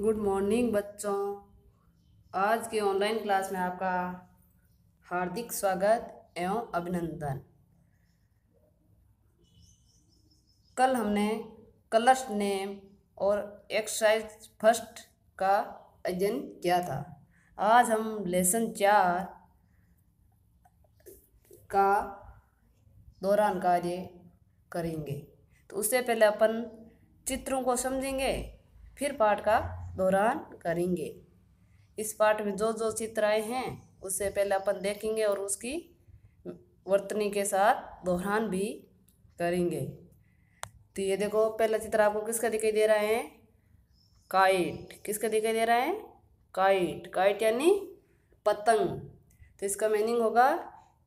good morning बच्चों आज के ऑनलाइन क्लास में आपका हार्दिक स्वागत एवं अभिनंदन कल हमने कलर्स नेम और एक्सरसाइज फर्स्ट का अध्ययन किया था आज हम लेसन चार का दौरान कार्य करेंगे तो उससे पहले अपन चित्रों को समझेंगे फिर पाठ का दौरान करेंगे इस पाठ में जो जो चित्र आए हैं उससे पहले अपन देखेंगे और उसकी वर्तनी के साथ दोहरान भी करेंगे तो ये देखो पहला चित्र आपको किसका दिखाई दे रहा है काइट किसका दिखाई दे रहा है काइट काइट यानी पतंग तो इसका मीनिंग होगा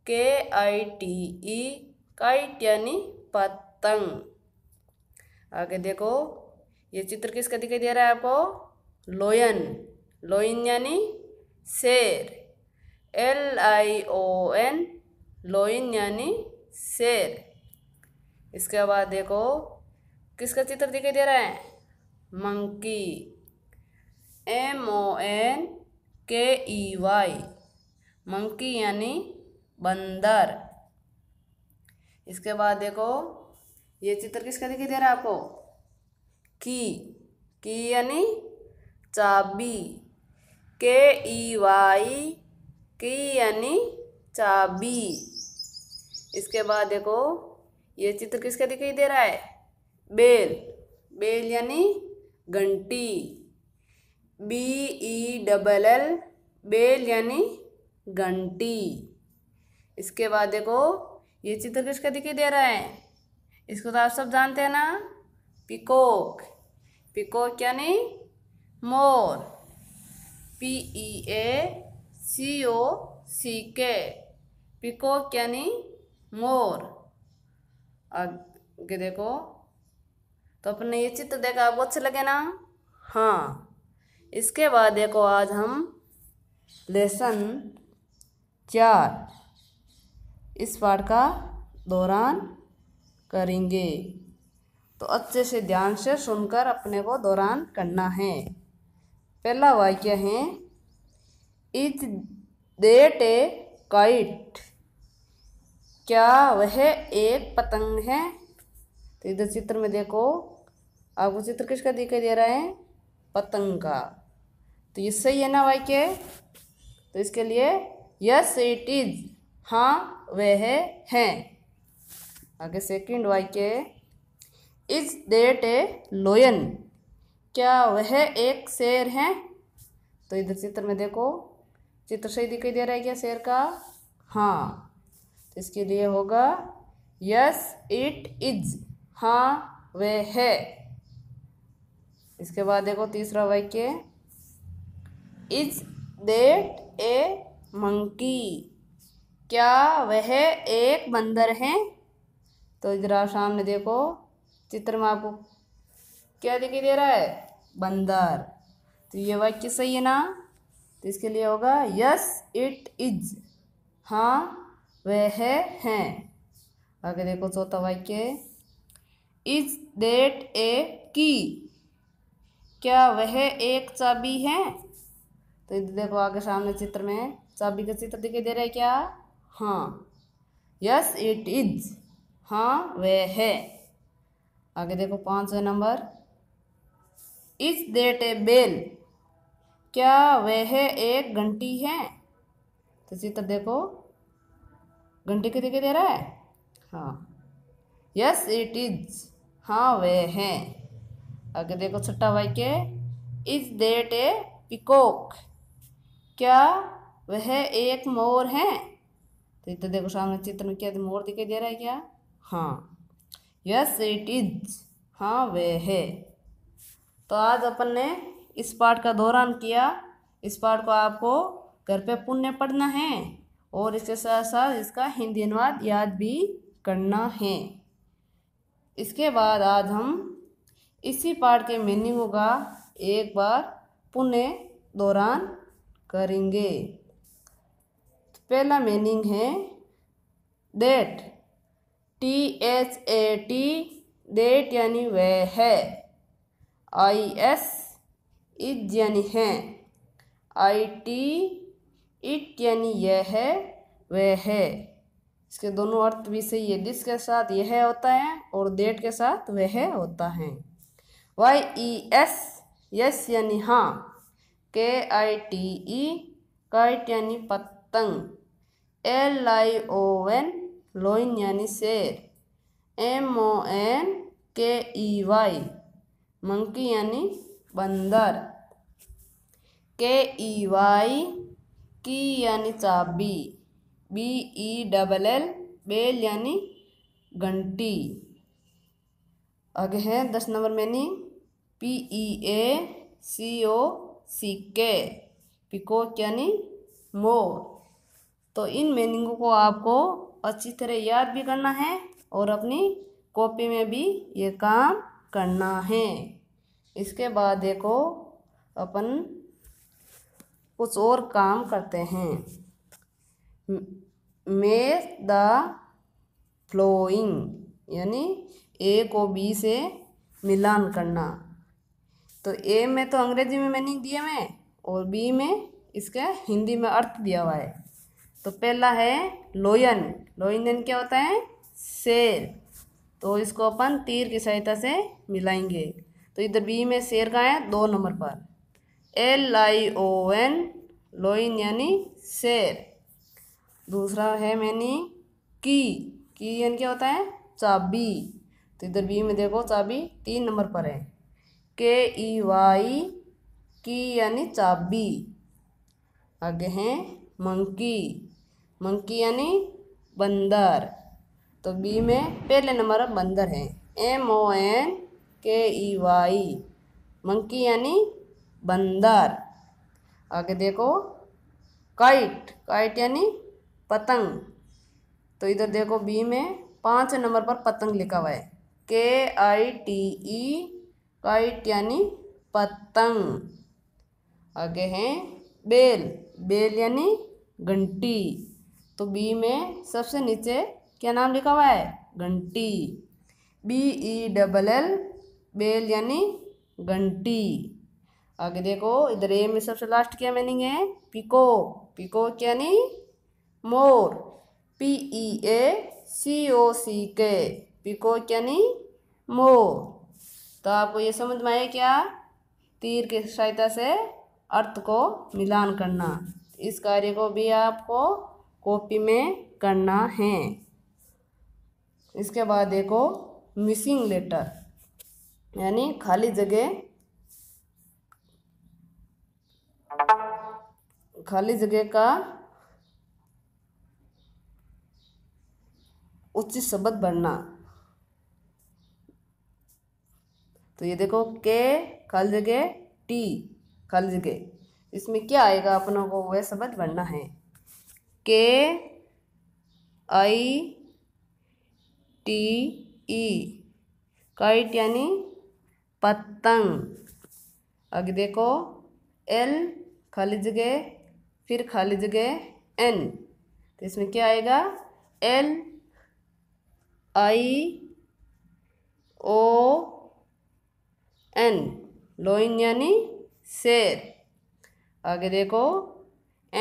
के आई टी ई काइट यानी पतंग आगे देखो ये चित्र किसका दिखाई दे रहा है आपको लोयन लोइन यानी शेर L I O N lion यानी शेर इसके बाद देखो किसका चित्र दिखाई दे रहा है मंकी एम ओ एन के ई वाई मंकी यानी बंदर इसके बाद देखो ये चित्र किसका दिखाई दे रहा है आपको की की यानी चाबी के ई वाई की यानी चाबी इसके बाद देखो ये चित्र किसका दिखाई दे रहा है बेल बेल यानी घंटी B E double L bell यानी घंटी इसके बाद देखो ये चित्र किसका दिखाई दे रहा है इसको तो आप सब जानते हैं ना पिकोक पिकोक यानी मोर पी ई ए सी ओ सी के पिको यानी मोर आगे देखो तो अपने ये चित्र देखा आपको अच्छे लगे ना हाँ इसके बाद देखो आज हम लेसन चार इस पाठ का दौरान करेंगे तो अच्छे से ध्यान से सुनकर अपने को दौरान करना है पहला वाक्य है इज देट ए काइट क्या वह एक पतंग है तो इधर चित्र में देखो आपको चित्र किसका दिखाई दे रहा है पतंग का तो ये सही है ना वाक्य तो इसके लिए यस इट इज हाँ वह है आगे सेकंड वाक्य इज देट ए लोयन क्या वह एक शेर है तो इधर चित्र में देखो चित्र सही दिखाई दे रहा है क्या शेर का हाँ तो इसके लिए होगा यस इट इज हाँ वह है इसके बाद देखो तीसरा वाक्य इज देट ए मंकी क्या वह एक बंदर है तो इधर आप सामने देखो चित्र में आपको क्या दिखाई दे रहा है बंदर तो ये वाक्य सही है ना तो इसके लिए होगा यस इट इज हाँ वह है हैं आगे देखो चौथा वाक्य इज देट ए की क्या वह एक चाबी है तो देखो आगे सामने चित्र में चाबी का चित्र दिखाई दे रहा है क्या हाँ यस इट इज हाँ वह है आगे देखो पाँचवें number is that a bell क्या वह एक घंटी है तो चित्र देखो घंटी को दिखे दे रहा है हाँ यस इट इज हाँ वह है आगे देखो छठा वाक्य इज देट ए पिकोक क्या वह एक मोर है तो इधर देखो सामने चित्र में क्या मोर दिखाई दे रहा है क्या हाँ यस इट इज हाँ वह है तो आज अपन ने इस पाठ का दौरान किया इस पाठ को आपको घर पे पुण्य पढ़ना है और इसके साथ साथ इसका हिंदी अनुवाद याद भी करना है इसके बाद आज हम इसी पाठ के मीनिंगों का एक बार पुण्य दौरान करेंगे तो पहला मीनिंग है that T H A T that यानी वह है आई एस इज यानी है आई टी इट यानी यह है वह है इसके दोनों अर्थ भी सही है दिस के साथ यह होता है और डेट के साथ वह होता है वाई ई एस यस यानी हाँ के आई टी ई काइट यानी पतंग L I O N lion यानी शेर एम ओ एन के ई वाई मंकी यानी बंदर के ई वाई की यानी चाबी B E double L bell यानी घंटी आगे है दस नंबर में पी ई ए सी ओ सी के पिकोक यानी मोर तो इन मीनिंगों को आपको अच्छी तरह याद भी करना है और अपनी कॉपी में भी ये काम करना है इसके बाद देखो अपन कुछ और काम करते हैं मे द फ्लोइंग यानी ए को बी से मिलान करना तो ए में तो अंग्रेजी में मीनिंग दिए मैं और बी में इसके हिंदी में अर्थ दिया हुआ है तो पहला है लोयन लोयन क्या होता है शेर तो इसको अपन तीर की सहायता से मिलाएंगे तो इधर बी में शेर का है दो नंबर पर L I O N lion यानी शेर दूसरा है मैनी की की यानी क्या होता है चाबी तो इधर बी में देखो चाबी तीन नंबर पर है के ई वाई की यानी चाबी आगे हैं मंकी मंकी यानी बंदर तो बी में पहले नंबर पर बंदर है एम ओ एन के ई वाई मंकी यानी बंदर आगे देखो काइट काइट यानी पतंग तो इधर देखो बी में पाँच नंबर पर पतंग लिखा हुआ है के आई टी ई काइट यानी पतंग आगे हैं बेल बेल यानी घंटी तो बी में सबसे नीचे क्या नाम लिखा हुआ है घंटी B E double L bell यानी घंटी आगे देखो इधर ए में सबसे लास्ट क्या मीनिंग है पिको पिको यानी मोर पी ई ए सी ओ सी के पिको यानी मोर तो आपको ये समझ में आया क्या तीर की सहायता से अर्थ को मिलान करना इस कार्य को भी आपको कॉपी में करना है इसके बाद देखो मिसिंग लेटर यानी खाली जगह खाली जगह का उच्च शब्द भरना तो ये देखो के खाली जगह टी खाली जगह इसमें क्या आएगा अपनों को वह शब्द भरना है के आई टी ई काइट यानी पतंग आगे देखो एल खाली जगह फिर खाली जगह एन तो इसमें क्या आएगा L I O N lion यानी शेर आगे देखो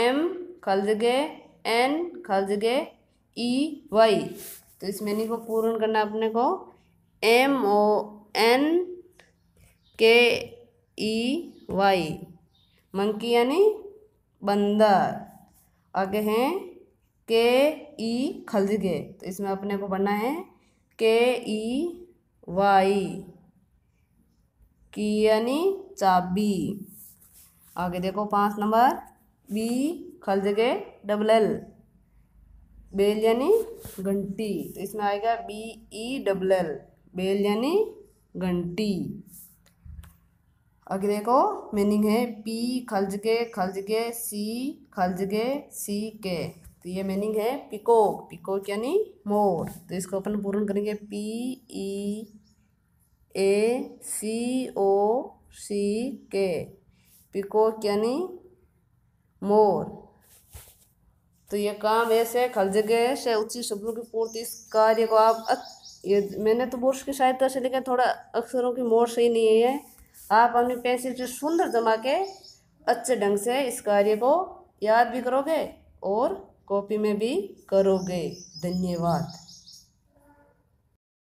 एम खाली जगह एन खाली जगह ई वाई तो इस मीनिंग को पूर्ण करना अपने को एम ओ एन के ई वाई मंकी यानी बंदर आगे हैं e, के ई खलजगे तो इसमें अपने को बनना है के ई वाई की यानी चाबी आगे देखो पाँच नंबर बी खलजगे डबल एल बेल यानी घंटी तो इसमें आएगा B E double L bell यानी घंटी अगर देखो मीनिंग है पी खलज के खलज के सी खलज के सी के तो ये मीनिंग है पिकोक पिकोक यानी मोर तो इसको अपन पूर्ण करेंगे पी ई ए सी ओ सी के पिकोक यानी मोर तो ये काम ऐसे खल जगह ऐसे उचित शब्दों की पूर्ति इस कार्य को आप ये मैंने तो बुरश की सहायता से लिखा थोड़ा अक्षरों की मोर सही नहीं है आप अपनी पेंसिल से सुंदर जमा के अच्छे ढंग से इस कार्य को याद भी करोगे और कॉपी में भी करोगे धन्यवाद